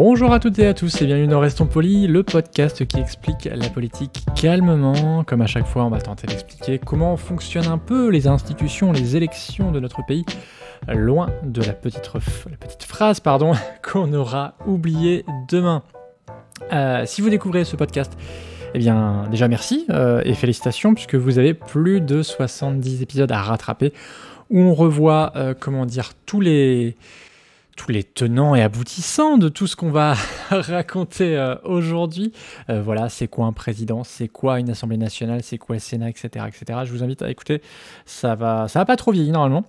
Bonjour à toutes et à tous et bienvenue dans Restons Polis, le podcast qui explique la politique calmement. Comme à chaque fois, on va tenter d'expliquer comment fonctionnent un peu les institutions, les élections de notre pays, loin de la petite, phrase pardon qu'on aura oubliée demain. Euh, si vous découvrez ce podcast, eh bien, déjà merci euh, et félicitations puisque vous avez plus de 70 épisodes à rattraper où on revoit, euh, comment dire, tous les tous les tenants et aboutissants de tout ce qu'on va raconter euh, aujourd'hui. Euh, voilà, c'est quoi un président, c'est quoi une assemblée nationale, c'est quoi le Sénat, etc., etc. Je vous invite à écouter, ça va, ça va pas trop vieillir normalement.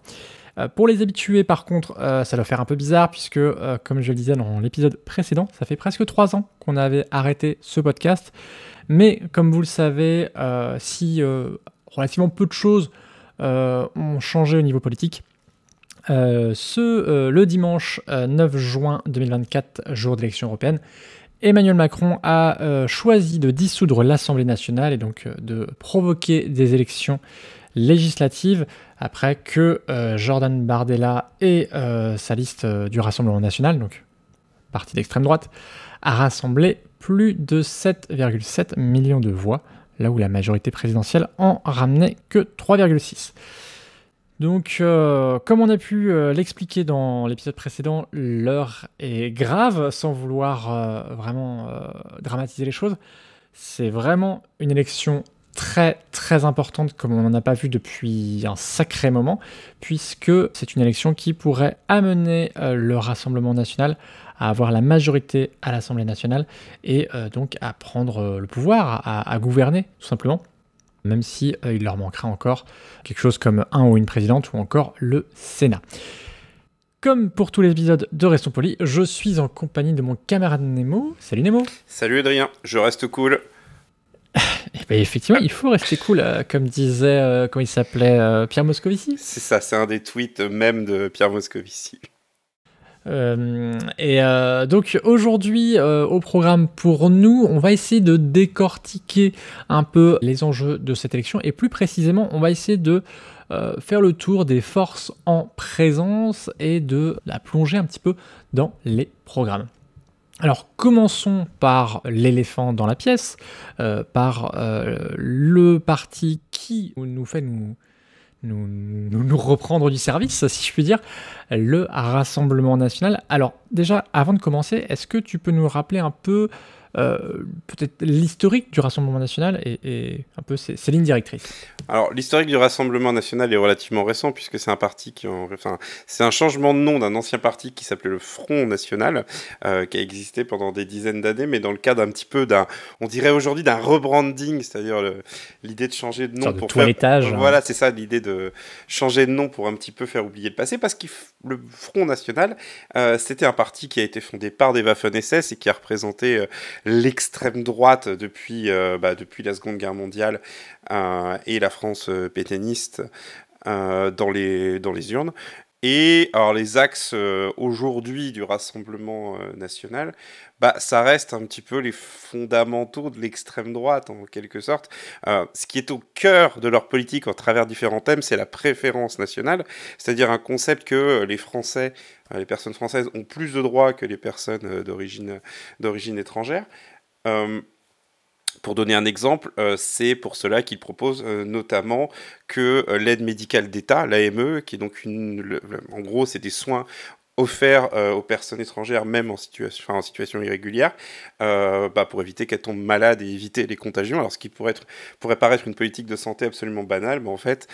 Euh, pour les habitués, par contre, ça doit faire un peu bizarre puisque, comme je le disais dans l'épisode précédent, ça fait presque trois ans qu'on avait arrêté ce podcast. Mais comme vous le savez, si relativement peu de choses ont changé au niveau politique, euh, ce, euh, le dimanche 9 euh, juin 2024, jour d'élection européenne, Emmanuel Macron a choisi de dissoudre l'Assemblée nationale et donc de provoquer des élections législatives après que Jordan Bardella et sa liste du Rassemblement national, donc parti d'extrême droite, a rassemblé plus de 7,7 millions de voix, là où la majorité présidentielle en ramenait que 3,6. Donc, euh, comme on a pu euh, l'expliquer dans l'épisode précédent, l'heure est grave, sans vouloir euh, vraiment dramatiser les choses. C'est vraiment une élection très très importante comme on n'en a pas vu depuis un sacré moment, puisque c'est une élection qui pourrait amener le Rassemblement national à avoir la majorité à l'Assemblée nationale et donc à prendre le pouvoir, à, à gouverner tout simplement même si euh, il leur manquera encore quelque chose comme un ou une présidente ou encore le Sénat. Comme pour tous les épisodes de Restons Polis, je suis en compagnie de mon camarade Nemo. Salut Nemo Salut Adrien, je reste cool. Et eh ben, effectivement, il faut rester cool, euh, comme disait, euh, il s'appelait, Pierre Moscovici. C'est ça, c'est un des tweets même de Pierre Moscovici. Euh, et euh, donc aujourd'hui euh, au programme pour nous, on va essayer de décortiquer un peu les enjeux de cette élection et plus précisément on va essayer de faire le tour des forces en présence et de la plonger un petit peu dans les programmes. Alors commençons par l'éléphant dans la pièce, par le parti qui nous fait nous nous, nous, reprendre du service, si je puis dire, le Rassemblement national. Alors déjà, avant de commencer, est-ce que tu peux nous rappeler un peu euh, peut-être l'historique du Rassemblement national et, un peu ses, lignes directrices Alors, l'historique du Rassemblement national est relativement récent, puisque c'est un parti qui. Enfin, c'est un changement de nom d'un ancien parti qui s'appelait le Front National, euh, qui a existé pendant des dizaines d'années, mais dans le cadre un petit peu d'un. On dirait aujourd'hui d'un rebranding, c'est-à-dire l'idée de changer de nom. pour faire... Hein. Voilà, c'est ça, l'idée de changer de nom pour un petit peu faire oublier le passé, parce que le Front National, euh, c'était un parti qui a été fondé par des Waffen-SS et qui a représenté l'extrême droite depuis, euh, bah, depuis la Seconde Guerre mondiale euh, et la France euh, pétainiste dans, les, dans les urnes. Et alors les axes euh, aujourd'hui du Rassemblement euh, national, bah, ça reste un petit peu les fondamentaux de l'extrême droite en quelque sorte. Euh, ce qui est au cœur de leur politique en travers différents thèmes, c'est la préférence nationale, c'est-à-dire un concept que les Français, les personnes françaises ont plus de droits que les personnes d'origine étrangère. Pour donner un exemple, euh, c'est pour cela qu'il propose euh, notamment que euh, l'aide médicale d'État, l'AME, qui est donc une, en gros, c'est des soins offerts aux personnes étrangères, même en situation, en situation irrégulière, bah, pour éviter qu'elles tombent malades et éviter les contagions. Alors, ce qui pourrait, être, pourrait paraître une politique de santé absolument banale, mais en fait,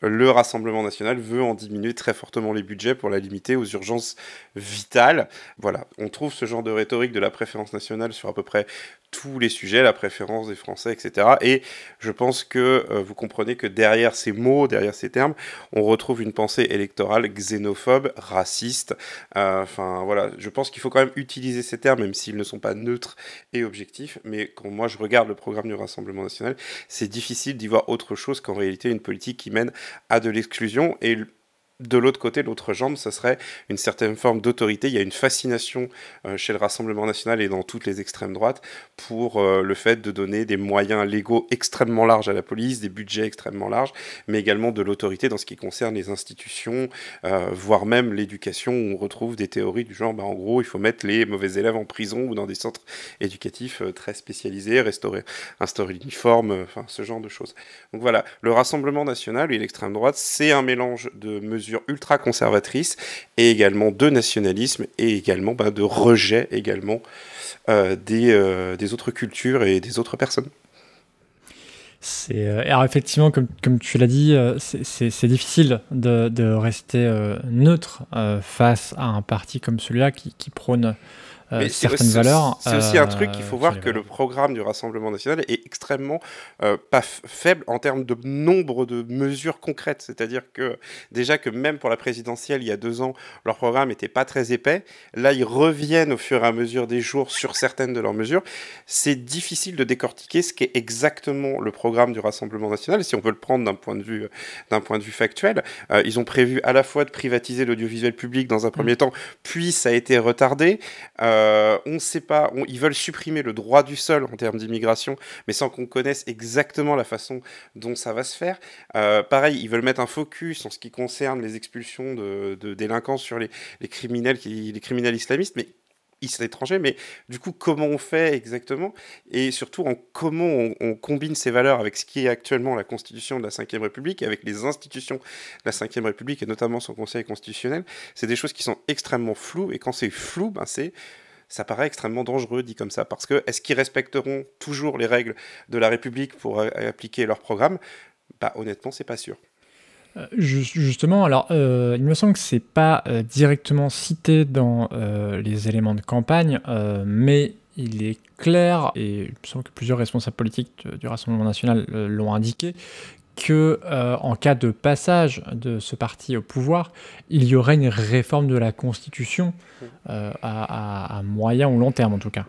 le Rassemblement national veut en diminuer très fortement les budgets pour la limiter aux urgences vitales. Voilà, on trouve ce genre de rhétorique de la préférence nationale sur à peu près tous les sujets, la préférence des Français, etc. Et je pense que euh, vous comprenez que derrière ces mots, derrière ces termes, on retrouve une pensée électorale xénophobe, raciste. Euh, enfin voilà, je pense qu'il faut quand même utiliser ces termes, même s'ils ne sont pas neutres et objectifs. Mais quand moi je regarde le programme du Rassemblement national, c'est difficile d'y voir autre chose qu'en réalité une politique qui mène à de l'exclusion. Et de l'autre côté, l'autre jambe, ce serait une certaine forme d'autorité. Il y a une fascination euh, chez le Rassemblement national et dans toutes les extrêmes droites pour euh, le fait de donner des moyens légaux extrêmement larges à la police, des budgets extrêmement larges, mais également de l'autorité dans ce qui concerne les institutions, euh, voire même l'éducation, où on retrouve des théories du genre, bah, en gros, il faut mettre les mauvais élèves en prison ou dans des centres éducatifs très spécialisés, restaurer, instaurer l'uniforme, enfin ce genre de choses. Donc voilà, le Rassemblement national et l'extrême droite, c'est un mélange de mesures ultra conservatrice et également de nationalisme et également bah, de rejet également euh, des, euh, des autres cultures et des autres personnes. C'est euh, alors effectivement, comme, comme tu l'as dit, c'est difficile de, de rester neutre face à un parti comme celui-là qui, qui prône euh, c'est aussi un truc qu'il faut euh, voir que le programme du Rassemblement national est extrêmement euh, pas faible en termes de nombre de mesures concrètes. C'est-à-dire que déjà que même pour la présidentielle, il y a deux ans, leur programme n'était pas très épais. Là, ils reviennent au fur et à mesure des jours sur certaines de leurs mesures. C'est difficile de décortiquer ce qu'est exactement le programme du Rassemblement national. Si on peut le prendre d'un point de vue, d'un point de vue factuel, ils ont prévu à la fois de privatiser l'audiovisuel public dans un premier mm. temps, puis ça a été retardé. Euh, on ne sait pas, ils veulent supprimer le droit du sol en termes d'immigration, mais sans qu'on connaisse exactement la façon dont ça va se faire. Euh, pareil, ils veulent mettre un focus en ce qui concerne les expulsions de, délinquants sur les, criminels, qui, les criminels islamistes, mais étrangers. mais du coup, comment on fait exactement Et surtout, en comment on, combine ces valeurs avec ce qui est actuellement la Constitution de la Ve République, avec les institutions de la Ve République, et notamment son Conseil constitutionnel, c'est des choses qui sont extrêmement floues, et quand c'est flou, ben c'est ça paraît extrêmement dangereux dit comme ça, parce que est-ce qu'ils respecteront toujours les règles de la République pour euh, appliquer leur programme Bah honnêtement, c'est pas sûr. Euh, justement, alors euh, il me semble que c'est pas directement cité dans les éléments de campagne, mais il est clair, et il me semble que plusieurs responsables politiques du Rassemblement national l'ont indiqué, que euh, en cas de passage de ce parti au pouvoir, il y aurait une réforme de la Constitution euh, à, moyen ou long terme en tout cas.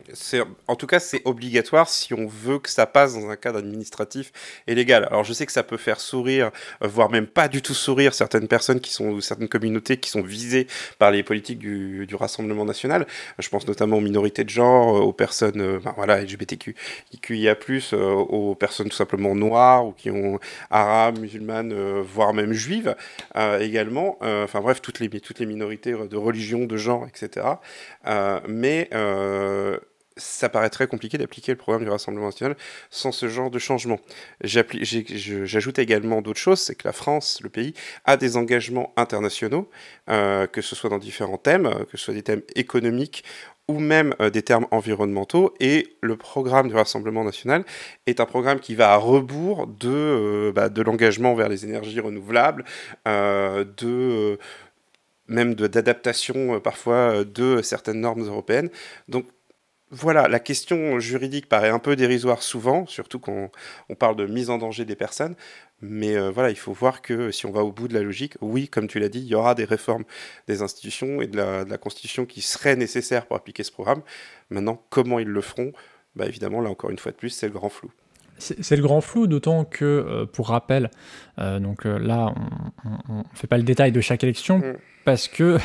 En tout cas, c'est obligatoire si on veut que ça passe dans un cadre administratif et légal. Alors je sais que ça peut faire sourire, voire même pas du tout sourire certaines personnes qui sont ou certaines communautés qui sont visées par les politiques du, du Rassemblement national. Je pense notamment aux minorités de genre, euh, aux personnes voilà, LGBTQIA+, aux personnes tout simplement noires ou qui ont arabes, musulmanes, euh, voire même juives euh, également. Euh, enfin bref, toutes les, toutes les minorités de religion, de genre, etc. mais ça paraît très compliqué d'appliquer le programme du Rassemblement national sans ce genre de changement. J'ajoute également d'autres choses, c'est que la France, le pays, a des engagements internationaux, euh, que ce soit dans différents thèmes, euh, que ce soit des thèmes économiques ou même euh, des thèmes environnementaux. Et le programme du Rassemblement national est un programme qui va à rebours de, bah, de l'engagement vers les énergies renouvelables, de même d'adaptation parfois de certaines normes européennes. Donc voilà, la question juridique paraît un peu dérisoire souvent, surtout quand on parle de mise en danger des personnes. Mais euh, voilà, il faut voir que si on va au bout de la logique, oui, comme tu l'as dit, il y aura des réformes des institutions et de la, de la Constitution qui seraient nécessaires pour appliquer ce programme. Maintenant, comment ils le feront bah, Évidemment, là encore une fois de plus, c'est le grand flou. C'est le grand flou, d'autant que, euh, pour rappel, euh, donc euh, là, on ne fait pas le détail de chaque élection, mm. parce que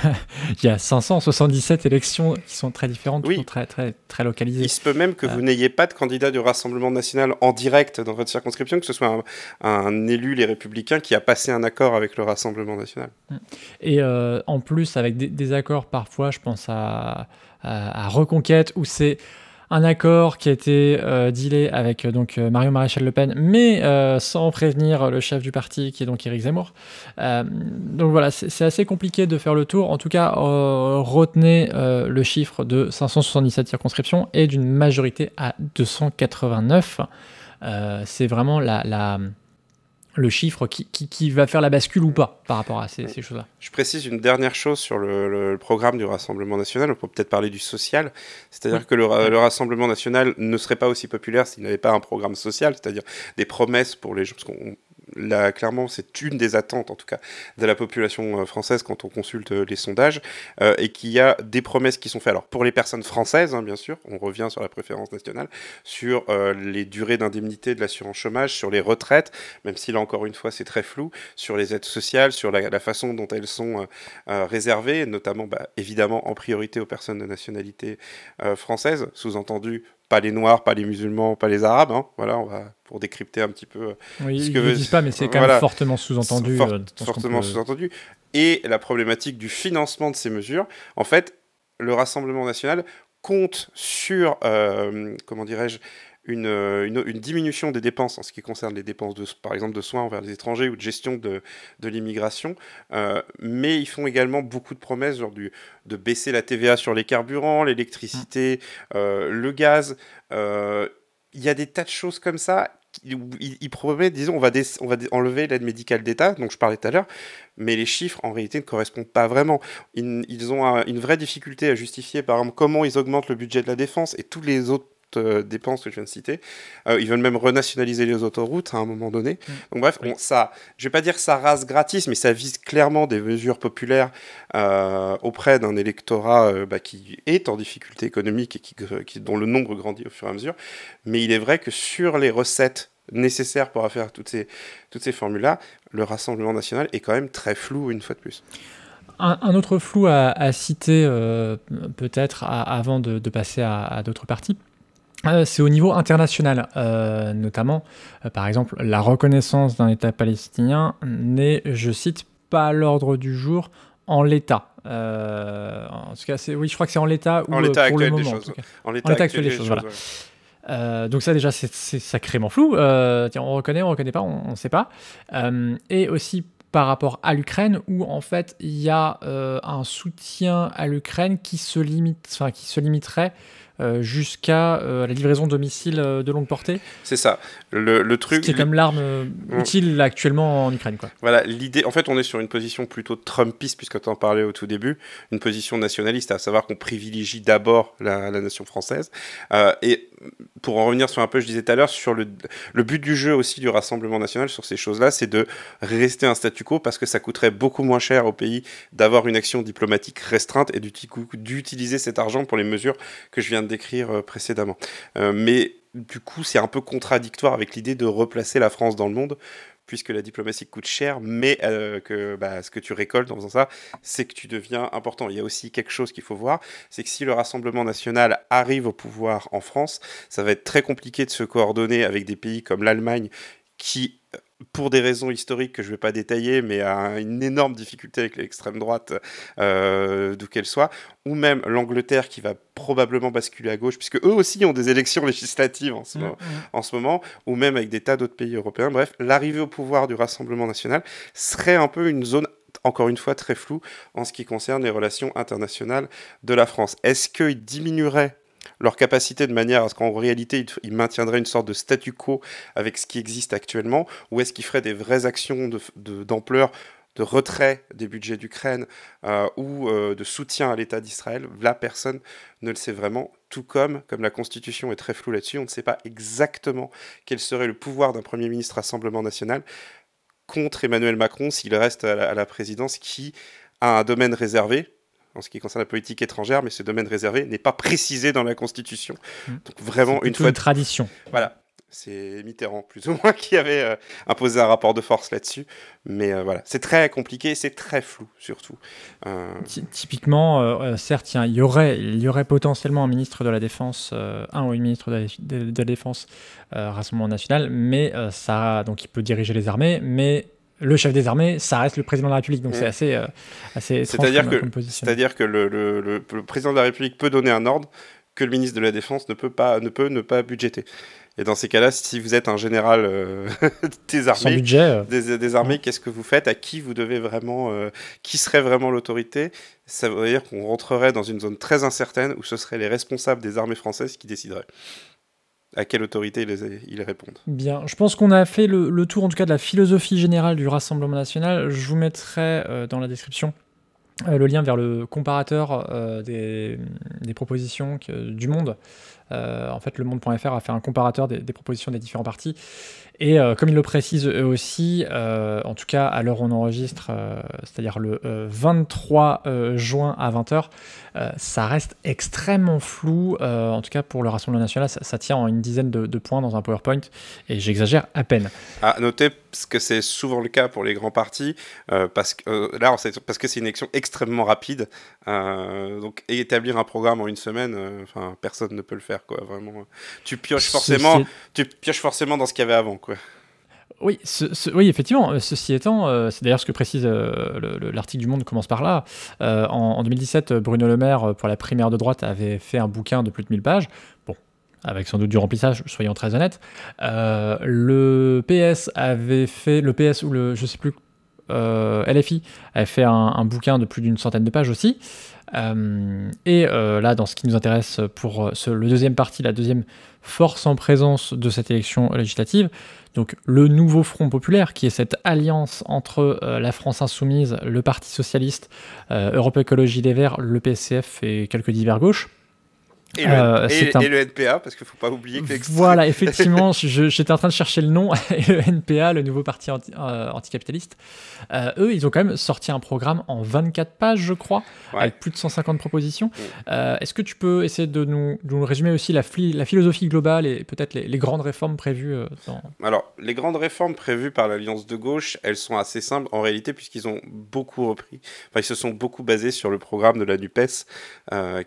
il y a 577 élections qui sont très différentes, oui. très, très, très localisées. Il se peut même que vous n'ayez pas de candidat du Rassemblement national en direct dans votre circonscription, que ce soit un, élu, les Républicains, qui a passé un accord avec le Rassemblement national. Mm. Et en plus, avec des, accords parfois, je pense à, à, à Reconquête, où c'est un accord qui a été euh, dealé avec euh, donc euh, Mario Maréchal Le Pen, mais euh, sans prévenir le chef du parti, qui est donc Éric Zemmour. donc voilà, c'est assez compliqué de faire le tour. En tout cas, retenez le chiffre de 577 circonscriptions et d'une majorité à 289. c'est vraiment la le chiffre qui, va faire la bascule ou pas par rapport à ces, choses-là. Je précise une dernière chose sur le, programme du Rassemblement national. On peut peut-être parler du social. C'est-à-dire que le, Rassemblement national ne serait pas aussi populaire s'il n'avait pas un programme social, c'est-à-dire des promesses pour les gens là, clairement, c'est une des attentes, en tout cas, de la population euh, française quand on consulte euh, les sondages, euh, et qu'il y a des promesses qui sont faites. Alors, pour les personnes françaises, hein, bien sûr, on revient sur la préférence nationale, sur les durées d'indemnité de l'assurance chômage, sur les retraites, même si là, encore une fois, c'est très flou, sur les aides sociales, sur la, façon dont elles sont réservées, notamment, bah, évidemment, en priorité aux personnes de nationalité française, sous-entendu pas les noirs, pas les musulmans, pas les arabes. Hein. Voilà, on va pour décrypter un petit peu. Euh, ce que ne disent pas, mais c'est quand même fortement sous-entendu. Euh, fortement sous-entendu. Et la problématique du financement de ces mesures. En fait, le Rassemblement national compte sur, euh, comment dirais-je, euh, une, diminution des dépenses en ce qui concerne les dépenses, de, par exemple, de soins envers les étrangers ou de gestion de, l'immigration. Euh, mais ils font également beaucoup de promesses genre du, de baisser la TVA sur les carburants, l'électricité, euh, le gaz. Il y a des tas de choses comme ça il, promettent promet, disons, on va, on va enlever l'aide médicale d'État, dont je parlais tout à l'heure, mais les chiffres, en réalité, ne correspondent pas vraiment. Ils, ont une vraie difficulté à justifier, par exemple, comment ils augmentent le budget de la défense et tous les autres dépenses euh, que je viens de citer. Euh, ils veulent même renationaliser les autoroutes hein, à un moment donné. Mm. Donc bref, je ça, je vais pas dire que ça rase gratis, mais ça vise clairement des mesures populaires euh, auprès d'un électorat bah, qui est en difficulté économique et qui, dont le nombre grandit au fur et à mesure. Mais il est vrai que sur les recettes nécessaires pour faire toutes ces, toutes ces formules-là, le Rassemblement national est quand même très flou une fois de plus. Un, autre flou à, citer peut-être avant de, passer à, à d'autres parties, euh, c'est au niveau international, euh, notamment, euh, par exemple, la reconnaissance d'un État palestinien n'est, je cite, pas l'ordre du jour en l'état. en tout cas, oui, je crois que c'est en l'état ou en l'état le moment, des choses. En l'état actuel, des choses, donc ça déjà c'est sacrément flou. tiens, on reconnaît, on reconnaît pas, on ne sait pas. et aussi par rapport à l'Ukraine où en fait il y a un soutien à l'Ukraine qui se limite, enfin qui se limiterait euh, jusqu'à euh, la livraison domicile euh, de longue portée. C'est ça. Le, le truc. C'est comme l'arme mm. utile actuellement en Ukraine. Quoi. Voilà, l'idée. En fait, on est sur une position plutôt Trumpiste, puisque tu en parlais au tout début, une position nationaliste, à savoir qu'on privilégie d'abord la, la, nation française. et pour en revenir sur un peu, je disais tout à l'heure, sur le, but du jeu aussi du Rassemblement national sur ces choses-là, c'est de rester un statu quo parce que ça coûterait beaucoup moins cher au pays d'avoir une action diplomatique restreinte et d'utiliser cet argent pour les mesures que je viens de décrire euh, précédemment. Euh, mais du coup, c'est un peu contradictoire avec l'idée de replacer la France dans le monde, puisque la diplomatie coûte cher, mais euh, que bah, ce que tu récoltes en faisant ça, c'est que tu deviens important. Il y a aussi quelque chose qu'il faut voir, c'est que si le Rassemblement national arrive au pouvoir en France, ça va être très compliqué de se coordonner avec des pays comme l'Allemagne qui pour des raisons historiques que je ne vais pas détailler, mais à une énorme difficulté avec l'extrême droite, euh, d'où qu'elle soit, ou même l'Angleterre qui va probablement basculer à gauche, puisque eux aussi ont des élections législatives en ce, mm, mm. en ce moment, ou même avec des tas d'autres pays européens. Bref, l'arrivée au pouvoir du Rassemblement national serait un peu une zone encore une fois très floue en ce qui concerne les relations internationales de la France. Est-ce qu'il diminuerait leur capacité de manière à ce qu'en réalité ils maintiendraient une sorte de statu quo avec ce qui existe actuellement, ou est-ce qu'ils feraient des vraies actions d'ampleur de, d'ampleur de retrait des budgets d'Ukraine euh, ou euh, de soutien à l'État d'Israël, la personne ne le sait vraiment. Tout comme, comme la Constitution est très floue là-dessus, on ne sait pas exactement quel serait le pouvoir d'un Premier ministre Rassemblement national contre Emmanuel Macron s'il reste à la présidence, qui a un domaine réservé, en ce qui concerne la politique étrangère, mais ce domaine réservé n'est pas précisé dans la Constitution. Mmh. Donc vraiment une fois une tradition. Voilà, c'est Mitterrand plus ou moins qui avait euh, imposé un rapport de force là-dessus. Mais euh, voilà, c'est très compliqué, c'est très flou surtout. Euh, typiquement, certes, il y, aurait, il y aurait potentiellement un ministre de la Défense, un ou une ministre de la, de la Défense Rassemblement National, mais ça, donc il peut diriger les armées, mais le chef des armées, ça reste le président de la République. Donc mm. c'est assez, euh, assez C'est-à-dire que, c'est-à-dire que le, président de la République peut donner un ordre que le ministre de la Défense ne peut pas, ne peut ne pas budgéter. Et dans ces cas-là, si vous êtes un général euh, euh. des armées, budget, des, armées, qu'est-ce que vous faites À qui vous devez vraiment Qui serait vraiment l'autorité Ça veut dire qu'on rentrerait dans une zone très incertaine où ce seraient les responsables des armées françaises qui décideraient à quelle autorité ils, répondent. Bien, je pense qu'on a fait le, tour en tout cas de la philosophie générale du Rassemblement national. Je vous mettrai euh, dans la description euh, le lien vers le comparateur euh, des, propositions du monde euh, en fait, le monde.fr a fait un comparateur des, propositions des différents partis. Et euh, comme ils le précisent eux aussi, euh, en tout cas à l'heure où on enregistre, c'est-à-dire le 23 juin à 20h, ça reste extrêmement flou. en tout cas, pour le Rassemblement national, ça, tient en une dizaine de, points dans un PowerPoint. Et j'exagère à peine. À noter parce que c'est souvent le cas pour les grands partis, parce que là, parce que c'est une élection extrêmement rapide. donc, établir un programme en une semaine, enfin, personne ne peut le faire tu pioches forcément, tu pioches forcément dans ce qu'il y avait avant, quoi. Oui, oui, effectivement. Euh, ceci étant, euh, c'est d'ailleurs ce que précise euh, l'article du Monde commence par là. en, 2017, Bruno Le Maire, pour la primaire de droite, avait fait un bouquin de plus de 1000 pages. Bon, avec sans doute du remplissage, soyons très honnêtes. le PS avait fait, le PS ou le, je sais plus euh, LFI a fait un, bouquin de plus d'une centaine de pages aussi. Euh, et euh, là, dans ce qui nous intéresse pour le deuxième parti, la deuxième force en présence de cette élection législative, donc le nouveau Front populaire, qui est cette alliance entre la France insoumise, le Parti socialiste, Europe Écologie des Verts, le PCF et quelques divers gauches, et, le, euh, NPA, parce qu'il ne faut pas oublier que Voilà, effectivement, j'étais en train de chercher le nom. Et le NPA, le nouveau parti euh, anticapitaliste, euh, eux, ils ont quand même sorti un programme en 24 pages, je crois, avec plus de 150 propositions. Mm. Est-ce que tu peux essayer de nous, résumer aussi la, la, philosophie globale et peut-être les, grandes réformes prévues Alors, les grandes réformes prévues par l'Alliance de gauche, elles sont assez simples en réalité, puisqu'ils ont beaucoup repris. Enfin, ils se sont beaucoup basés sur le programme de la NUPES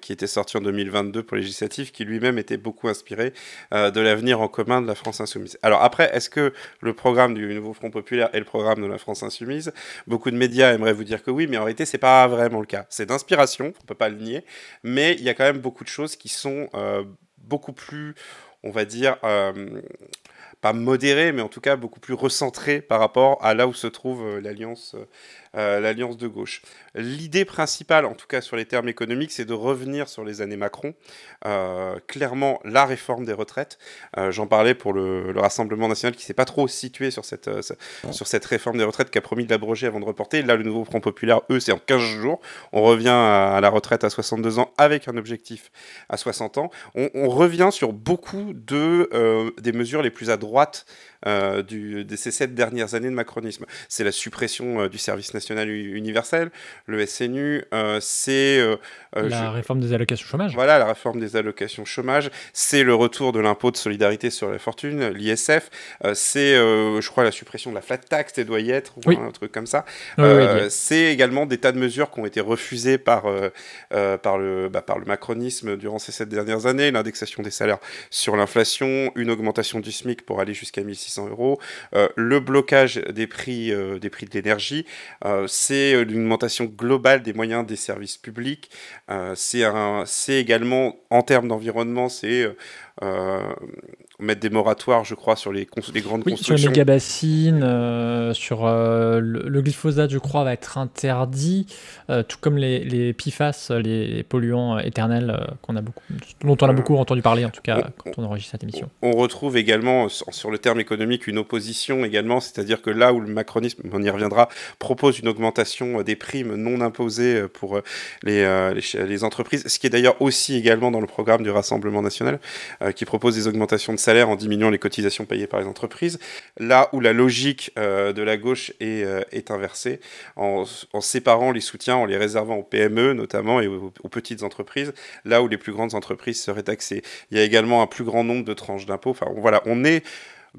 qui était sorti en 2022 pour les législatif qui lui-même était beaucoup inspiré euh, de l'avenir en commun de la France insoumise. Alors après, est-ce que le programme du Nouveau Front Populaire est le programme de la France insoumise Beaucoup de médias aimeraient vous dire que oui, mais en réalité, c'est pas vraiment le cas. C'est d'inspiration, on peut pas le nier, mais il y a quand même beaucoup de choses qui sont euh, beaucoup plus, on va dire, euh, pas modérées, mais en tout cas beaucoup plus recentrées par rapport à là où se trouve l'alliance euh, l'alliance de gauche. L'idée principale, en tout cas sur les termes économiques, c'est de revenir sur les années Macron. Euh, clairement, la réforme des retraites. Euh, j'en parlais pour le, Rassemblement national qui s'est pas trop situé sur cette, sur cette réforme des retraites qui a promis de l'abroger avant de reporter. Là, le nouveau Front Populaire, eux, c'est en 15 jours. On revient à, la retraite à 62 ans avec un objectif à 60 ans. On, revient sur beaucoup de, des mesures les plus à droite euh, du, de ces sept dernières années de macronisme. C'est la suppression euh, du service national universel, le SNU, euh, c'est... la réforme des allocations chômage. Voilà, la réforme des allocations chômage, c'est le retour de l'impôt de solidarité sur la fortune, l'ISF, c'est, je crois, la suppression de la flat tax, des doyettes, ou un truc comme ça. c'est également des tas de mesures qui ont été refusées par, par, le, bah, par le macronisme durant ces sept dernières années, l'indexation des salaires sur l'inflation, une augmentation du SMIC pour aller jusqu'à 1600 euros. Euh, le blocage des prix, euh, des prix de l'énergie, euh, c'est l'augmentation globale des moyens des services publics. c'est également, en termes d'environnement, c'est mettre des moratoires, je crois, sur les, les grandes oui, Sur les mégabassines, euh, sur euh, le, glyphosate, je crois, va être interdit, euh, tout comme les, les PFAS, les, polluants éternels qu'on a beaucoup, dont on a beaucoup entendu parler, en tout cas, quand on enregistre cette émission. On, retrouve également, sur le terme économique, une opposition également, c'est-à-dire que là où le macronisme, on y reviendra, propose une augmentation des primes non imposées pour les, les entreprises, ce qui est d'ailleurs aussi également dans le programme du Rassemblement national, qui propose des augmentations de en diminuant les cotisations payées par les entreprises, là où la logique euh, de la gauche est, euh, est inversée, en, séparant les soutiens, en les réservant aux PME notamment et aux, aux, petites entreprises, là où les plus grandes entreprises seraient taxées. Il y a également un plus grand nombre de tranches d'impôts. Enfin voilà, on est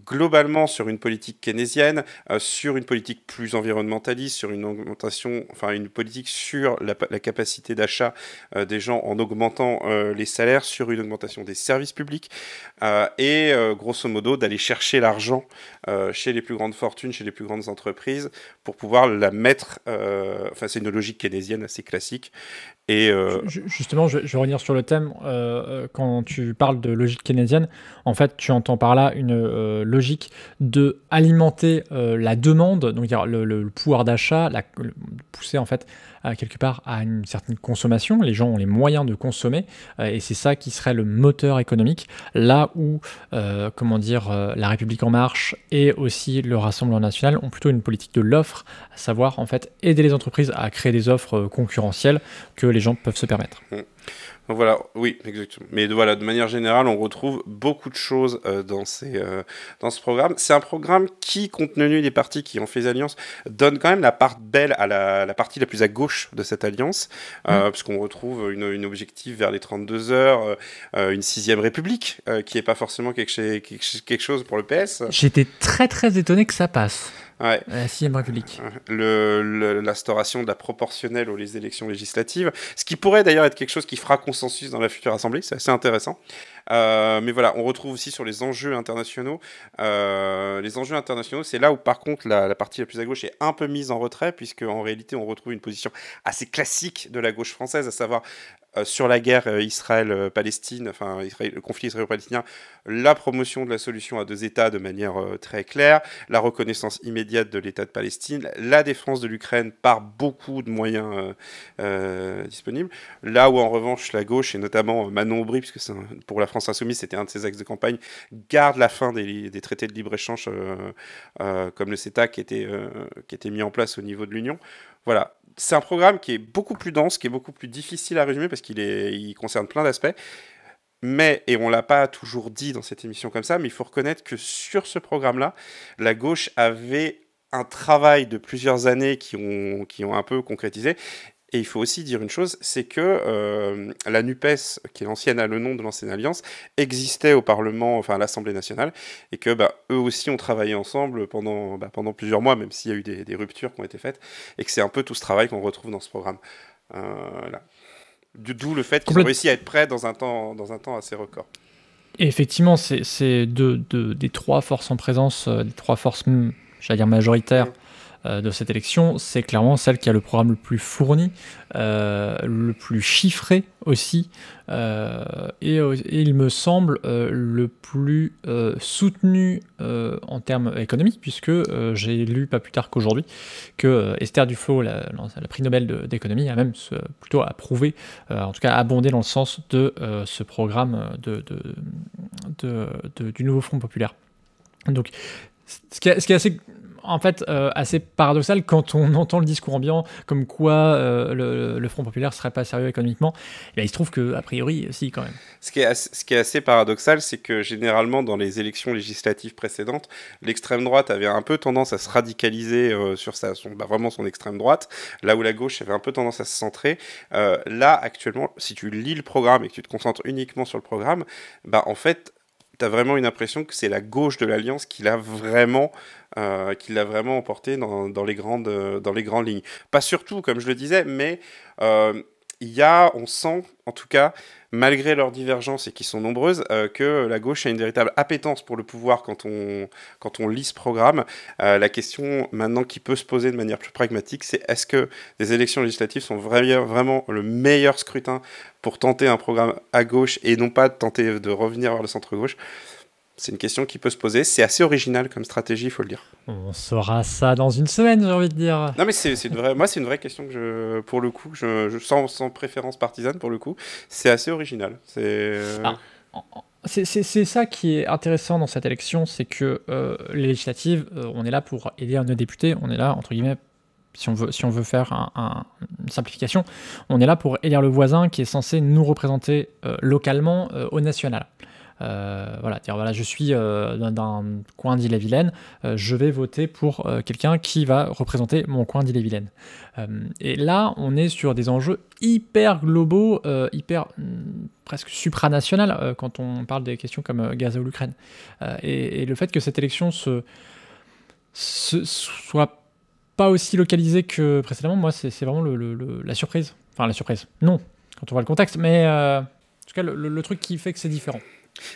globalement sur une politique keynésienne, euh, sur une politique plus environnementaliste, sur une augmentation, enfin une politique sur la, capacité d'achat euh, des gens en augmentant euh, les salaires, sur une augmentation des services publics et grosso modo d'aller chercher l'argent chez les plus grandes fortunes, chez les plus grandes entreprises pour pouvoir la mettre. Enfin, c'est une logique keynésienne assez classique euh, justement, je, vais revenir sur le thème. Euh, euh, quand tu parles de logique keynésienne, en fait, tu entends par là une logique de alimenter la demande, donc le, pouvoir d'achat, pousser en fait quelque part à une certaine consommation. Les gens ont les moyens de consommer et c'est ça qui serait le moteur économique. Là où, comment dire, la République en marche et aussi le Rassemblement national ont plutôt une politique de l'offre, à savoir en fait aider les entreprises à créer des offres concurrentielles que les les gens peuvent se permettre. Mm. Voilà, oui, exactement. Mais voilà, de manière générale, on retrouve beaucoup de choses euh, dans, ces, euh, dans ce programme. C'est un programme qui, compte tenu des partis qui ont fait alliance, donne quand même la part belle à la, partie la plus à gauche de cette alliance, euh, mm. puisqu'on retrouve une, objectif objective vers les 32 heures, une sixième république, qui n'est pas forcément quelque, quelque chose pour le PS. J'étais très très étonné que ça passe. La sixième République. L'instauration de la proportionnelle aux élections législatives, ce qui pourrait d'ailleurs être quelque chose qui fera consensus dans la future Assemblée, c'est assez intéressant. Euh, mais voilà, on retrouve aussi sur les enjeux internationaux. Euh, les enjeux internationaux, c'est là où par contre la, la, partie la plus à gauche est un peu mise en retrait, puisque en réalité on retrouve une position assez classique de la gauche française, à savoir euh, sur la guerre euh, Israël-Palestine, enfin le conflit israélo-palestinien, la promotion de la solution à deux États de manière euh, très claire, la reconnaissance immédiate de l'État de Palestine, la défense de l'Ukraine par beaucoup de moyens disponibles. Là où en revanche la gauche, et notamment Manon Aubry, puisque pour la France insoumise c'était un de ses axes de campagne, garde la fin des, traités de libre-échange comme le CETA qui était, qui était mis en place au niveau de l'Union. Voilà, c'est un programme qui est beaucoup plus dense, qui est beaucoup plus difficile à résumer parce qu'il concerne plein d'aspects. Mais, et on l'a pas toujours dit dans cette émission comme ça, mais il faut reconnaître que sur ce programme-là, la gauche avait un travail de plusieurs années qui ont, qui ont un peu concrétisé et il faut aussi dire une chose, c'est que euh, la NUPES, qui est l'ancienne à le nom de l'ancienne alliance, existait au Parlement, enfin à l'Assemblée nationale, et que bah, eux aussi ont travaillé ensemble pendant, bah, pendant plusieurs mois, même s'il y a eu des, ruptures qui ont été faites, et que c'est un peu tout ce travail qu'on retrouve dans ce programme. Euh, D'où le fait qu'ils ont réussi à être prêts dans un temps, dans un temps assez record. effectivement, c'est de, des trois forces en présence, euh, des trois forces, hmm, j'allais dire majoritaires, euh, de cette élection, c'est clairement celle qui a le programme le plus fourni, euh, le plus chiffré aussi, euh, et, il me semble le plus soutenu en termes économiques, puisque j'ai lu pas plus tard qu'aujourd'hui que Esther Duflo, la, prix Nobel d'économie, a même plutôt approuvé, en tout cas abondé dans le sens de ce programme de, du nouveau Front populaire. Donc, ce qui est assez en fait euh, assez paradoxal quand on entend le discours ambiant comme quoi euh, le, Front populaire serait pas sérieux économiquement. Eh ben, il se trouve que a priori, si quand même. Ce qui est assez, ce qui est assez paradoxal, c'est que généralement dans les élections législatives précédentes, l'extrême droite avait un peu tendance à se radicaliser euh, sur sa, son, bah, vraiment son extrême droite, là où la gauche avait un peu tendance à se centrer. là, actuellement, si tu lis le programme et que tu te concentres uniquement sur le programme, bah en fait tu as vraiment une impression que c'est la gauche de l'Alliance qui l'a vraiment, euh, vraiment emporté dans, les grandes, euh, dans les lignes. Pas surtout, comme je le disais, mais euh, on sent en tout cas, malgré leurs divergences et qui sont nombreuses, euh, que la gauche a une véritable appétence pour le pouvoir quand on, quand on lit ce programme. Euh, la question maintenant qui peut se poser de manière plus pragmatique, c'est est-ce que les élections législatives sont vraiment le meilleur scrutin pour tenter un programme à gauche et non pas tenter de revenir vers le centre-gauche c'est une question qui peut se poser. C'est assez original comme stratégie, il faut le dire. On saura ça dans une semaine, j'ai envie de dire. Non, mais c'est moi, c'est une vraie question que je, pour le coup, je, je sans, préférence partisane, pour le coup, c'est assez original. Euh, ah, c'est. C'est ça qui est intéressant dans cette élection, c'est que euh, les législatives, euh, on est là pour aider nos députés, on est là, entre guillemets, si on veut, si on veut faire un, une simplification, on est là pour élire le voisin qui est censé nous représenter localement au national. Euh, voilà, voilà, je suis euh, d'un coin d'Ille-et-Vilaine, euh, je vais voter pour quelqu'un qui va représenter mon coin d'Ille-et-Vilaine. et là, on est sur des enjeux hyper globaux, hyper hmm, presque supranationaux quand on parle des questions comme Gaza ou l'Ukraine. Et, le fait que cette élection se, soit pas aussi localisée que précédemment, moi, c'est vraiment la surprise. Enfin, la surprise. Non, quand on voit le contexte, mais en tout cas, le, truc qui fait que c'est différent.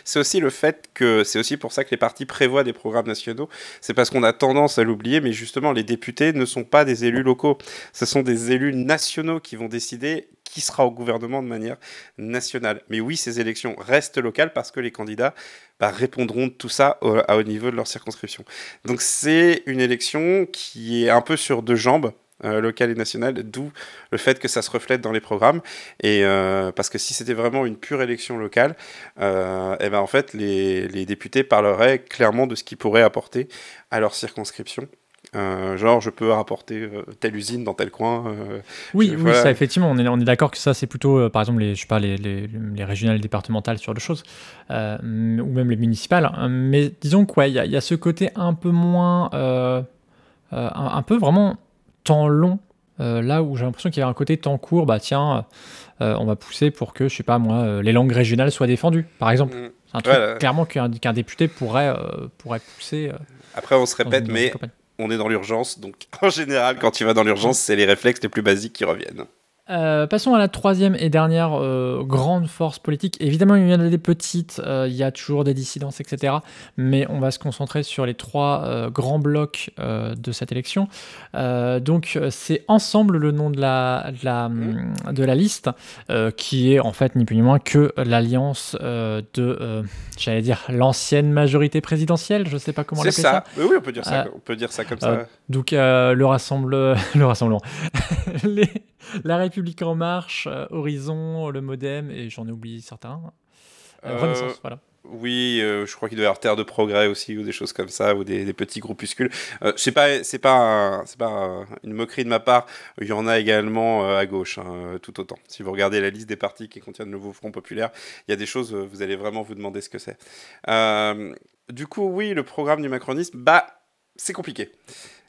C'est aussi le fait que c'est aussi pour ça que les partis prévoient des programmes nationaux. C'est parce qu'on a tendance à l'oublier, mais justement, les députés ne sont pas des élus locaux. Ce sont des élus nationaux qui vont décider qui sera au gouvernement de manière nationale. Mais oui, ces élections restent locales parce que les candidats bah, répondront de tout ça au niveau de leur circonscription. Donc c'est une élection qui est un peu sur deux jambes euh, local et national, d'où le fait que ça se reflète dans les programmes. Et euh, parce que si c'était vraiment une pure élection locale, et euh, eh ben en fait les, les, députés parleraient clairement de ce qu'ils pourraient apporter à leur circonscription. genre, je peux apporter telle usine dans tel coin. oui, oui ça, effectivement, on est, on est d'accord que ça, c'est plutôt, par exemple, les, je sais les, les, régionales, départementales, sur le de choses, ou même les municipales. Mais disons quoi, il y, y, a ce côté un peu moins. un, peu vraiment temps long. Euh, là où j'ai l'impression qu'il y a un côté temps court, bah tiens, euh, on va pousser pour que, je sais pas moi, euh, les langues régionales soient défendues, par exemple. Mm. C'est un truc clairement qu'un député pourrait, pourrait pousser. Après, on se répète, mais on est dans l'urgence, donc en général, quand tu vas dans l'urgence, c'est les réflexes les plus basiques qui reviennent. Euh, passons à la troisième et dernière euh, grande force politique. Évidemment, il y en a des petites, euh, il y a toujours des dissidences, etc. Mais on va se concentrer sur les trois grands blocs de cette élection. donc, c'est Ensemble le nom de la, de la, de la liste, qui est en fait ni plus ni moins que l'alliance de, j'allais dire, l'ancienne majorité présidentielle. Je ne sais pas comment l'appeler ça. ça. Oui, on peut dire ça, on peut dire ça comme ça. Donc, le, rassemble... le rassemblement. les La République en marche, euh, Horizon, le Modem, et j'en ai oublié certains. Euh, euh, Renaissance, voilà. Oui, je crois qu'il doit y avoir Terre de Progrès aussi, ou des choses comme ça, ou des, petits groupuscules. Ce n'est pas, c'est pas, pas une moquerie de ma part. Il y en a également à gauche, hein, tout autant. Si vous regardez la liste des partis qui contiennent le nouveau Front Populaire, il y a des choses, vous allez vraiment vous demander ce que c'est. du coup, oui, le programme du macronisme, bah, c'est compliqué.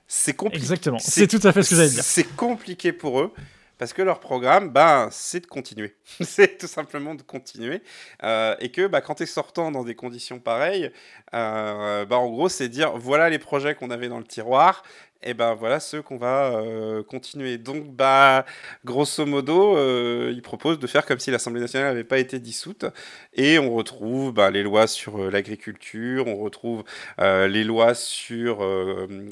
C'est compliqué. Exactement. C'est tout à fait ce que j'allais dire. C'est compliqué pour eux. Parce que leur programme, ben, c'est de continuer. c'est tout simplement de continuer. Euh, et que bah, quand tu es sortant dans des conditions pareilles, euh, bah, en gros, c'est dire voilà les projets qu'on avait dans le tiroir, et ben voilà ce qu'on va euh, continuer. Donc, bah, grosso modo, euh, il propose de faire comme si l'Assemblée nationale n'avait pas été dissoute. Et on retrouve bah, les lois sur euh, l'agriculture, on retrouve les lois sur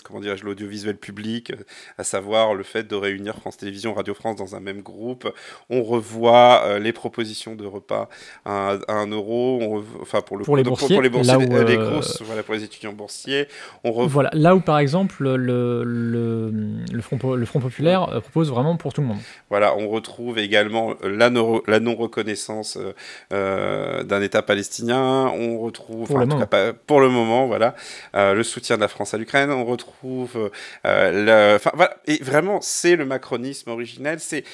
comment dirais l'audiovisuel public, à savoir le fait de réunir France Télévisions, Radio France dans un même groupe. On revoit les propositions de repas à, un euro. enfin pour les boursiers, pour les, voilà pour les étudiants boursiers. On revoit... voilà là où par exemple le le, front, le Front populaire euh, propose vraiment pour tout le monde. Voilà, on retrouve également euh, la, la non-reconnaissance euh, d'un État palestinien, on retrouve, pour, le, moment. pour le moment, voilà, le soutien de la France à l'Ukraine, on retrouve, euh, voilà, et vraiment, c'est le macronisme originel, c'est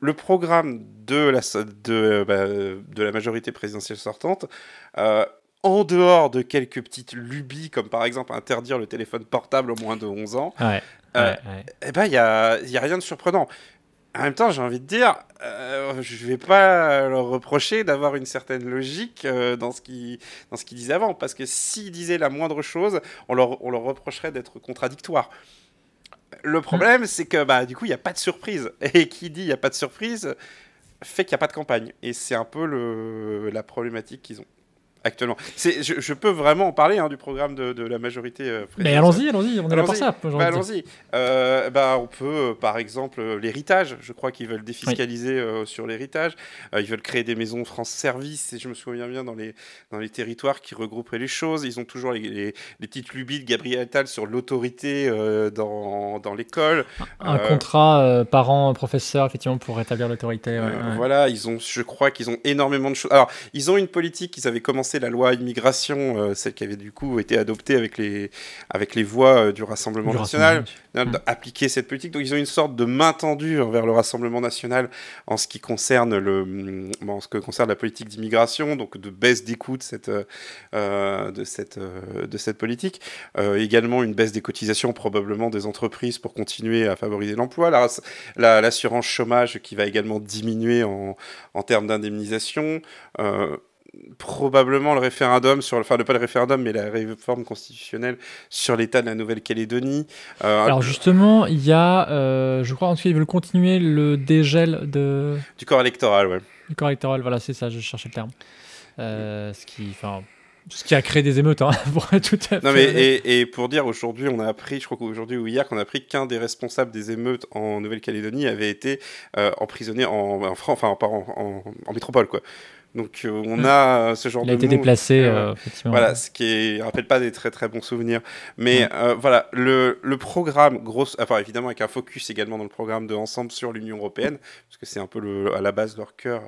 le programme de la, bah, de la majorité présidentielle sortante, en dehors de quelques petites lubies, comme par exemple interdire le téléphone portable au moins de 11 ans, ouais, euh, eh ben, il n'y a, a rien de surprenant. En même temps, j'ai envie de dire, euh, je ne vais pas leur reprocher d'avoir une certaine logique euh, dans ce qu'ils disent disaient avant, parce que s'ils disaient la moindre chose, on leur, on leur reprocherait d'être contradictoires. Le problème, c'est que bah, du coup, il n'y a pas de surprise. Et qui dit il n'y a pas de surprise, fait qu'il n'y a pas de campagne. Et c'est un peu le, la problématique qu'ils ont actuellement. Je, je, peux vraiment en parler hein, du programme de, la majorité. Euh, mais allons-y, allons-y, on est là pour ça. Bah, allons-y. Euh, bah, on peut, euh, par exemple, l'héritage. Je crois qu'ils veulent défiscaliser sur l'héritage. ils veulent créer des maisons France Service, et je me souviens bien, dans les, dans les territoires qui regrouperaient les choses. Ils ont toujours les, petites lubies de Gabriel Attal sur l'autorité dans, dans l'école. Un contrat parent-professeur, effectivement, pour rétablir l'autorité. Voilà, ils ont, je crois qu'ils ont énormément de choses. Alors, ils ont une politique qu'ils avaient commencé la loi immigration, euh, celle qui avait du coup été adoptée avec les, avec les voix euh, du Rassemblement national, appliquer cette politique. Donc ils ont une sorte de main tendue envers le Rassemblement national en ce qui concerne, le, mm, en ce que concerne la politique d'immigration, donc de baisse des coûts de cette, euh, de cette, de cette politique. également une baisse des cotisations probablement des entreprises pour continuer à favoriser l'emploi. L'assurance la, chômage qui va également diminuer en, en termes d'indemnisation. Euh, probablement le référendum sur, enfin le, pas le référendum, mais la réforme constitutionnelle sur l'état de la Nouvelle-Calédonie. Euh, Alors justement, il y a, euh, je crois en tout cas, ils veulent continuer le dégel de du corps électoral, ouais. Du corps électoral, voilà, c'est ça, je cherchais le terme. Euh, ce qui, enfin. Ce qui a créé des émeutes, hein, pour tout à non, mais, et, pour dire, aujourd'hui, on a appris, je crois qu'aujourd'hui ou hier, qu'on a appris qu'un des responsables des émeutes en Nouvelle-Calédonie avait été emprisonné en, France, enfin, en, métropole, quoi. Donc euh, on hmm. a euh, ce genre de. Il a été déplacé, euh, Voilà, ce qui ne rappelle pas des très très bons souvenirs. Mais hmm. voilà, le, programme, grosse, enfin évidemment avec un focus également dans le programme de Ensemble sur l'Union européenne, parce que c'est un peu à la base de leur cœur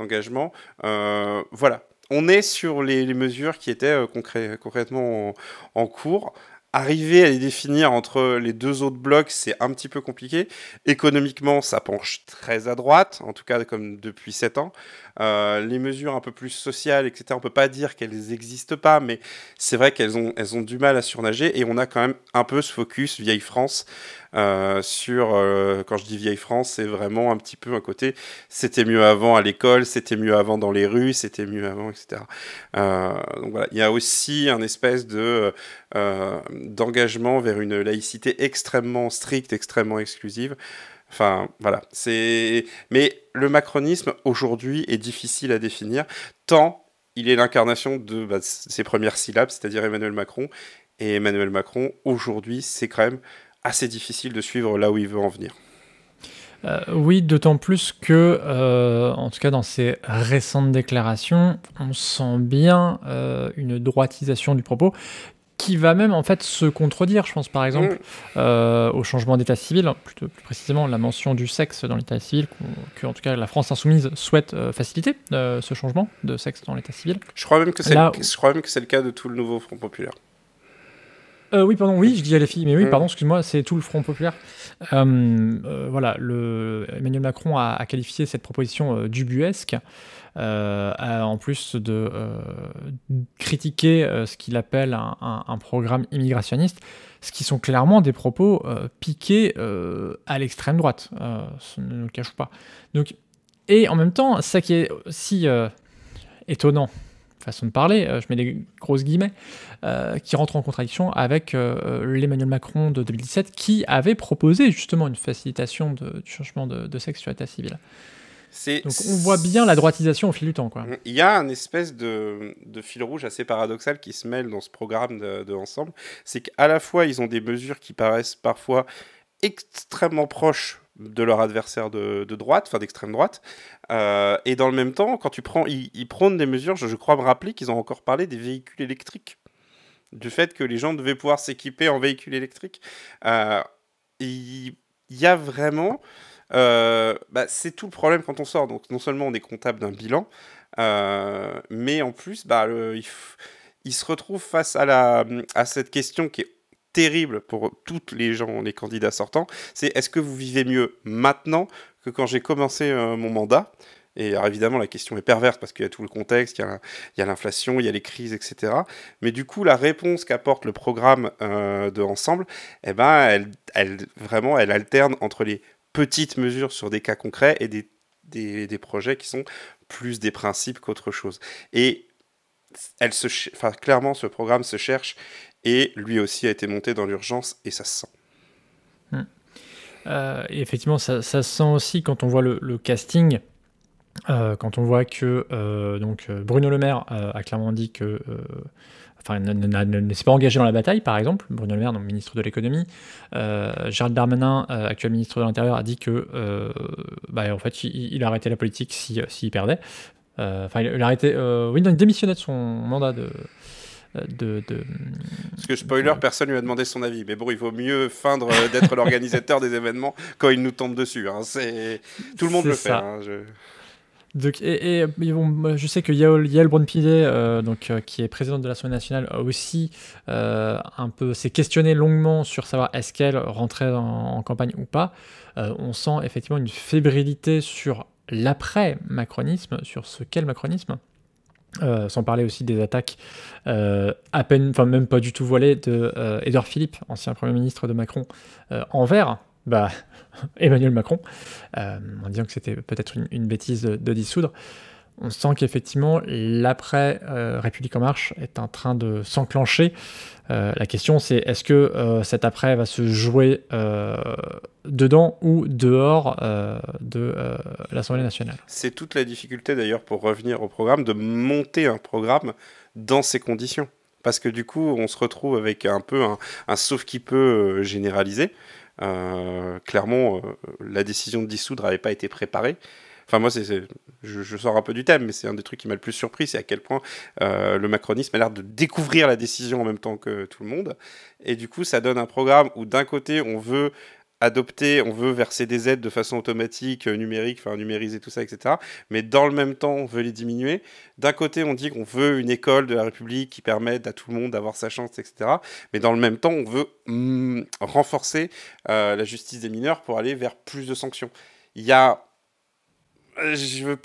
d'engagement. voilà, on est sur les, mesures qui étaient concrètement en, en cours arriver à les définir entre les deux autres blocs, c'est un petit peu compliqué. Économiquement, ça penche très à droite, en tout cas comme depuis 7 ans. Euh, les mesures un peu plus sociales, etc., on ne peut pas dire qu'elles n'existent pas, mais c'est vrai qu'elles ont, elles ont du mal à surnager et on a quand même un peu ce focus vieille France. Euh, sur, euh, quand je dis vieille France, c'est vraiment un petit peu un côté, c'était mieux avant à l'école, c'était mieux avant dans les rues, c'était mieux avant, etc. donc voilà, il y a aussi un espèce de d'engagement vers une laïcité extrêmement stricte, extrêmement exclusive. Enfin voilà, c'est mais le macronisme aujourd'hui est difficile à définir, tant il est l'incarnation de bah, ses premières syllabes, c'est-à-dire Emmanuel Macron. Et Emmanuel Macron, aujourd'hui, c'est quand même assez difficile de suivre là où il veut en venir. Euh, oui, d'autant plus que, euh, en tout cas dans ses récentes déclarations, on sent bien euh, une droitisation du propos qui va même en fait se contredire, je pense par exemple mm. euh, au changement d'état civil, hein, plutôt, plus précisément la mention du sexe dans l'état civil, que, en tout cas la France insoumise souhaite euh, faciliter euh, ce changement de sexe dans l'état civil. Je crois même que c'est je crois même que c'est le cas de tout le nouveau Front populaire. Euh, oui, pardon, oui, je dis à la fille, mais oui, mm. pardon, excuse-moi, c'est tout le Front populaire. Euh, euh, voilà, le, Emmanuel Macron a, qualifié cette proposition dubuesque, en plus de critiquer ce qu'il appelle un, programme immigrationniste, ce qui sont clairement des propos piqués à l'extrême droite, ne le cache pas. Donc, et en même temps, ça qui est aussi étonnant, façon de parler, euh, je mets des grosses guillemets, euh, qui rentrent en contradiction avec euh, l'Emmanuel Macron de 2017 qui avait proposé justement une facilitation de, du changement de, sexe sur l'état civil. Donc on voit bien la droitisation au fil du temps. Quoi. Il y a un espèce de, fil rouge assez paradoxal qui se mêle dans ce programme de, de Ensemble. C'est qu'à la fois, ils ont des mesures qui paraissent parfois extrêmement proches de leur adversaire de, droite, enfin d'extrême droite. Euh, et dans le même temps, quand tu prends, ils, prônent des mesures, je, crois me rappeler qu'ils ont encore parlé des véhicules électriques, du fait que les gens devaient pouvoir s'équiper en véhicules électriques. Euh, il y, a vraiment... Euh, bah, c'est tout le problème quand on sort. Donc non seulement on est comptable d'un bilan, mais en plus, bah, il, il, se retrouve face à, la, à cette question qui est terrible pour toutes les gens, les candidats sortants, c'est est-ce que vous vivez mieux maintenant que quand j'ai commencé euh, mon mandat et alors évidemment, la question est perverse parce qu'il y a tout le contexte, il y a l'inflation, il, y a les crises, etc. Mais du coup, la réponse qu'apporte le programme euh, de Ensemble, eh ben, elle, elle, vraiment, elle alterne entre les petites mesures sur des cas concrets et des, des, des projets qui sont plus des principes qu'autre chose. Et elle se, enfin, clairement, ce programme se cherche et lui aussi a été monté dans l'urgence et ça se sent. Hmm. Euh, effectivement, ça, se sent aussi quand on voit le, casting. Euh, quand on voit que euh, donc Bruno Le Maire a clairement dit que, enfin, ne, ne, s'est pas engagé dans la bataille, par exemple. Bruno Le Maire, donc ministre de l'économie, Gérald Darmanin, actuel ministre de l'Intérieur, a dit que, bah, en fait, il, a arrêtait la politique s'il perdait. Enfin, il, a arrêtait, oui, non, il démissionnait de son mandat de, euh, de, euh, Parce que spoiler, personne personne lui a demandé son avis. Mais bon, il vaut mieux feindre euh, d'être l'organisateur des événements quand il nous tombe dessus. Hein. C'est tout le monde le fait. Hein, je... Donc, et, je sais que Yael, Yael brown donc qui est présidente de l'Assemblée nationale, a aussi un peu s'est questionné longuement sur savoir est-ce qu'elle rentrait en, en, campagne ou pas. on sent effectivement une fébrilité sur l'après-macronisme, sur ce qu'est le macronisme. Euh, sans parler aussi des attaques euh, à peine, enfin même pas du tout voilées de Edouard euh, Philippe, ancien Premier ministre de Macron, envers bah, Emmanuel Macron, en disant que c'était peut-être une, bêtise de dissoudre on sent qu'effectivement l'après euh, République en marche est en train de s'enclencher. Euh, la question c'est est-ce que euh, cet après va se jouer dedans ou dehors de l'Assemblée nationale C'est toute la difficulté d'ailleurs pour revenir au programme de monter un programme dans ces conditions. Parce que du coup on se retrouve avec un peu un, sauf qui peut généralisé. clairement la décision de dissoudre n'avait pas été préparée. Enfin moi c'est je, sors un peu du thème, mais c'est un des trucs qui m'a le plus surpris, c'est à quel point euh, le macronisme a l'air de découvrir la décision en même temps que tout le monde. Et du coup, ça donne un programme où d'un côté, on veut adopter, on veut verser des aides de façon automatique, euh, numérique, enfin numériser tout ça, etc. Mais dans le même temps, on veut les diminuer. D'un côté, on dit qu'on veut une école de la République qui permette à tout le monde d'avoir sa chance, etc. Mais dans le même temps, on veut mm, renforcer euh, la justice des mineurs pour aller vers plus de sanctions. Il y a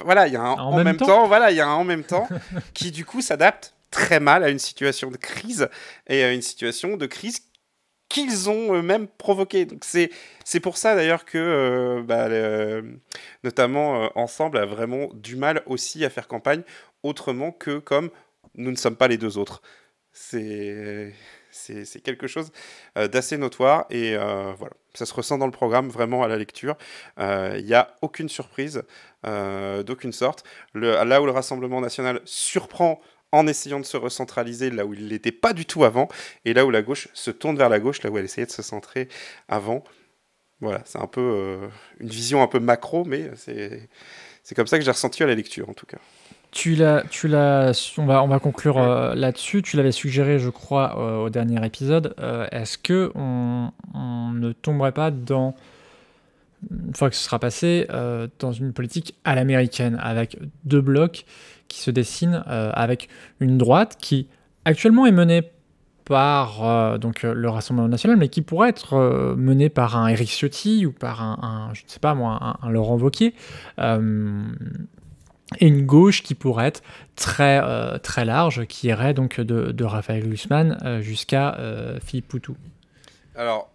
voilà, il y a un en, même, temps. voilà, il y a en même temps qui du coup s'adapte très mal à une situation de crise et à une situation de crise qu'ils ont eux-mêmes provoquée. Donc c'est c'est pour ça d'ailleurs que euh, bah, notamment euh, ensemble a vraiment du mal aussi à faire campagne autrement que comme nous ne sommes pas les deux autres. C'est c'est quelque chose euh, d'assez notoire et euh, voilà, ça se ressent dans le programme vraiment à la lecture. Euh, il n'y a aucune surprise d'aucune sorte. là où le Rassemblement national surprend en essayant de se recentraliser là où il n'était pas du tout avant et là où la gauche se tourne vers la gauche, là où elle essayait de se centrer avant. Voilà, c'est un peu une vision un peu macro, mais c'est comme ça que j'ai ressenti à la lecture en tout cas l'as, tu on va, conclure euh, là-dessus. Tu l'avais suggéré, je crois, euh, au dernier épisode. Euh, est-ce que on, ne tomberait pas dans, une fois que ce sera passé, dans une politique à l'américaine, avec deux blocs qui se dessinent, avec une droite qui actuellement est menée par donc le Rassemblement national, mais qui pourrait être menée par un Éric Ciotti ou par un, je ne sais pas moi, un, un Laurent Wauquiez et une gauche qui pourrait être très, euh, très large, qui irait donc de, Raphaël Glusman euh, jusqu'à euh, Philippe Poutou. Alors,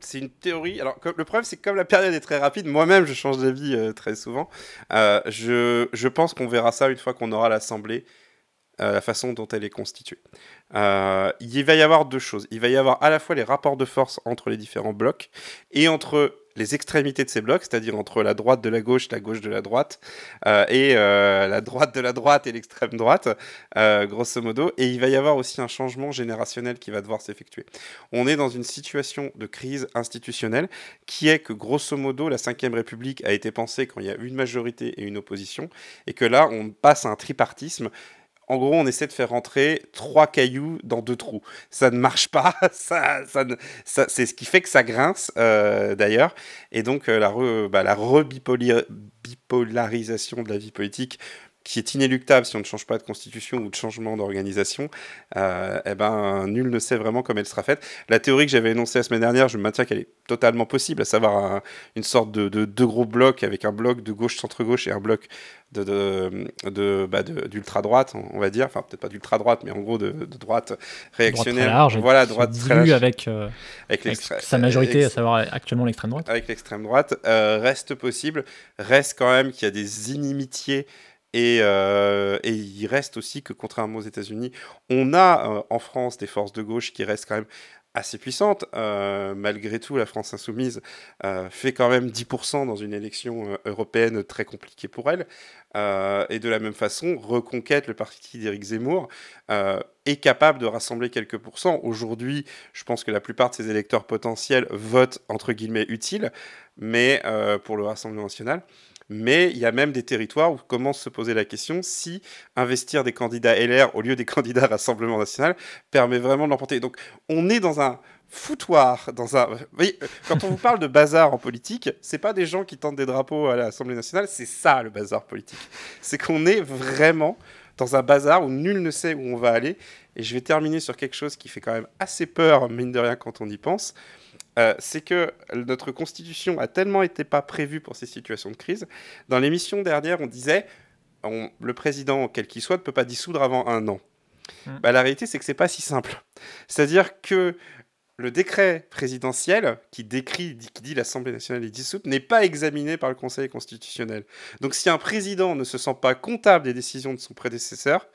c'est une théorie. Alors, le problème, c'est que comme la période est très rapide, moi-même, je change d'avis très souvent. je, je pense qu'on verra ça une fois qu'on aura l'Assemblée euh, la façon dont elle est constituée. Euh, il va y avoir deux choses. Il va y avoir à la fois les rapports de force entre les différents blocs et entre les extrémités de ces blocs, c'est-à-dire entre la droite de la gauche, la gauche de la droite, euh, et la droite de la droite et l'extrême droite, grosso modo. Et il va y avoir aussi un changement générationnel qui va devoir s'effectuer. On est dans une situation de crise institutionnelle qui est que, grosso modo, la Ve République a été pensée quand il y a une majorité et une opposition, et que là, on passe à un tripartisme en gros, on essaie de faire rentrer trois cailloux dans deux trous. Ça ne marche pas. Ça, c'est ce qui fait que ça grince, euh, d'ailleurs. Et donc, euh, la, re, bah, la rebipolarisation de la vie politique qui est inéluctable si on ne change pas de constitution ou de changement d'organisation, euh, eh ben, nul ne sait vraiment comment elle sera faite. La théorie que j'avais énoncée la semaine dernière, je maintiens qu'elle est totalement possible, à savoir une sorte de, deux gros blocs avec un bloc de gauche-centre-gauche et un bloc bah, d'ultra-droite, de, on va dire, enfin peut-être pas d'ultra-droite, mais en gros de, droite réactionnaire. Droite voilà, droite très large. Euh, avec, avec, sa majorité, à savoir actuellement l'extrême droite. Avec l'extrême droite, euh, reste possible, reste quand même qu'il y a des inimitiés euh, et, il reste aussi que, contrairement aux États-Unis, on a euh, en France des forces de gauche qui restent quand même assez puissantes. Euh, malgré tout, la France insoumise fait quand même 10% dans une élection européenne très compliquée pour elle. et de la même façon, reconquête le parti d'Éric Zemmour est capable de rassembler quelques pourcents. Aujourd'hui, je pense que la plupart de ses électeurs potentiels votent entre guillemets utiles, mais pour le Rassemblement national. Mais il y a même des territoires où commence à se poser la question si investir des candidats LR au lieu des candidats à Rassemblement National permet vraiment de l'emporter. Donc on est dans un foutoir dans un. quand on vous parle de bazar en politique, c'est pas des gens qui tentent des drapeaux à l'Assemblée nationale, c'est ça le bazar politique. C'est qu'on est vraiment dans un bazar où nul ne sait où on va aller. Et je vais terminer sur quelque chose qui fait quand même assez peur, mine de rien, quand on y pense. Euh, c'est que notre Constitution a tellement été pas prévue pour ces situations de crise. Dans l'émission dernière, on disait le président, quel qu'il soit, ne peut pas dissoudre avant un an. Hmm. Bah, la réalité, c'est que c'est pas si simple. C'est-à-dire que le décret présidentiel qui décrit, qui dit l'Assemblée nationale est dissoute, n'est pas examiné par le Conseil constitutionnel. Donc si un président ne se sent pas comptable des décisions de son prédécesseur,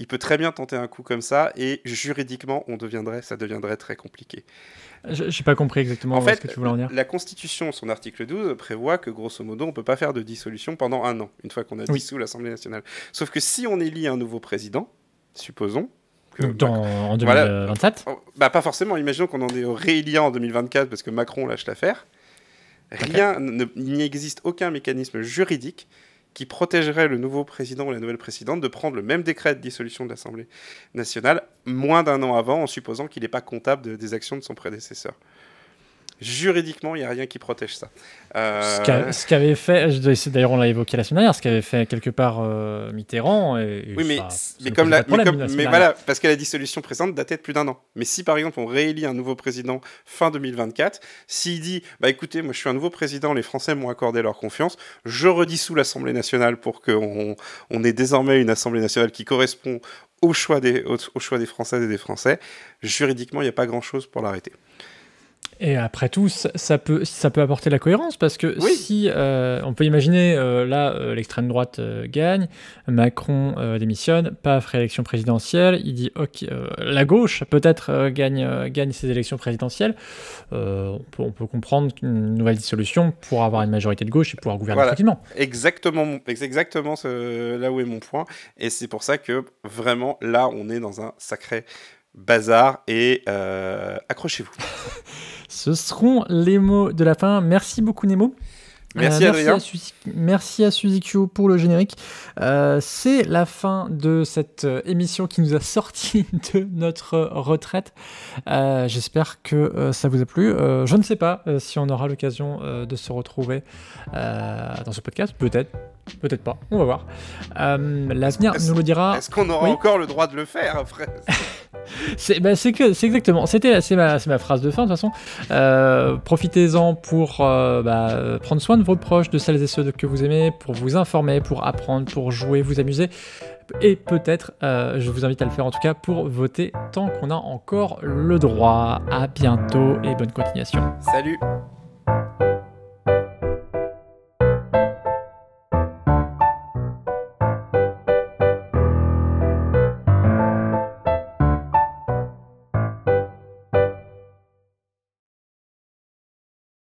il peut très bien tenter un coup comme ça et juridiquement, on deviendrait, ça deviendrait très compliqué. Je n'ai pas compris exactement ce que tu voulais en dire. La Constitution, son article 12, prévoit que grosso modo, on ne peut pas faire de dissolution pendant un an, une fois qu'on a dissous l'Assemblée nationale. Sauf que si on élit un nouveau président, supposons, que en 2027 bah, Pas forcément, imaginons qu'on en est rééliant en 2024 parce que Macron lâche l'affaire. Rien, n'y existe aucun mécanisme juridique qui protégerait le nouveau président ou la nouvelle présidente de prendre le même décret de dissolution de l'Assemblée nationale moins d'un an avant en supposant qu'il n'est pas comptable des actions de son prédécesseur. Juridiquement, il n'y a rien qui protège ça. Ce euh, qu'avait fait, d'ailleurs on l'a évoqué la semaine dernière, ce qu'avait fait quelque part euh, Mitterrand. Et, oui, mais, comme la, mais, voilà, parce que la dissolution présente datait de plus d'un an. Mais si par exemple on réélit un nouveau président fin 2024, s'il dit bah écoutez, moi je suis un nouveau président, les Français m'ont accordé leur confiance, je redissous l'Assemblée nationale pour qu'on on ait désormais une Assemblée nationale qui correspond au choix des, au, au choix des Françaises et des Français, juridiquement il n'y a pas grand chose pour l'arrêter. Et après tout, ça, peut, ça peut apporter la cohérence parce que si euh, on peut imaginer, euh, là, euh, l'extrême droite gagne, Macron démissionne, paf, réélection présidentielle, il dit, ok, la gauche peut-être gagne, gagne ses élections présidentielles. On peut, comprendre une nouvelle dissolution pour avoir une majorité de gauche et pouvoir gouverner voilà. tranquillement. Exactement, exactement là où est mon point. Et c'est pour ça que vraiment, là, on est dans un sacré bazar et euh, accrochez-vous. Ce seront les mots de la fin. Merci beaucoup Nemo. Merci, euh, à merci, à pour le générique. Euh, c'est la fin de cette émission qui nous a sorti de notre retraite. J'espère que ça vous a plu. je ne sais pas si on aura l'occasion de se retrouver dans ce podcast. Peut-être, Peut-être pas, on va voir. Euh, l'avenir nous le dira. Est-ce qu'on aura encore le droit de le faire bah, C'est que exactement. C'était ma, ma phrase de fin de toute façon. Euh, profitez-en pour euh, bah, prendre soin de vos proches, de celles et ceux que vous aimez, pour vous informer, pour apprendre, pour jouer, vous amuser. Et peut-être, je vous invite à le faire en tout cas pour voter tant qu'on a encore le droit. À bientôt et bonne continuation. Salut.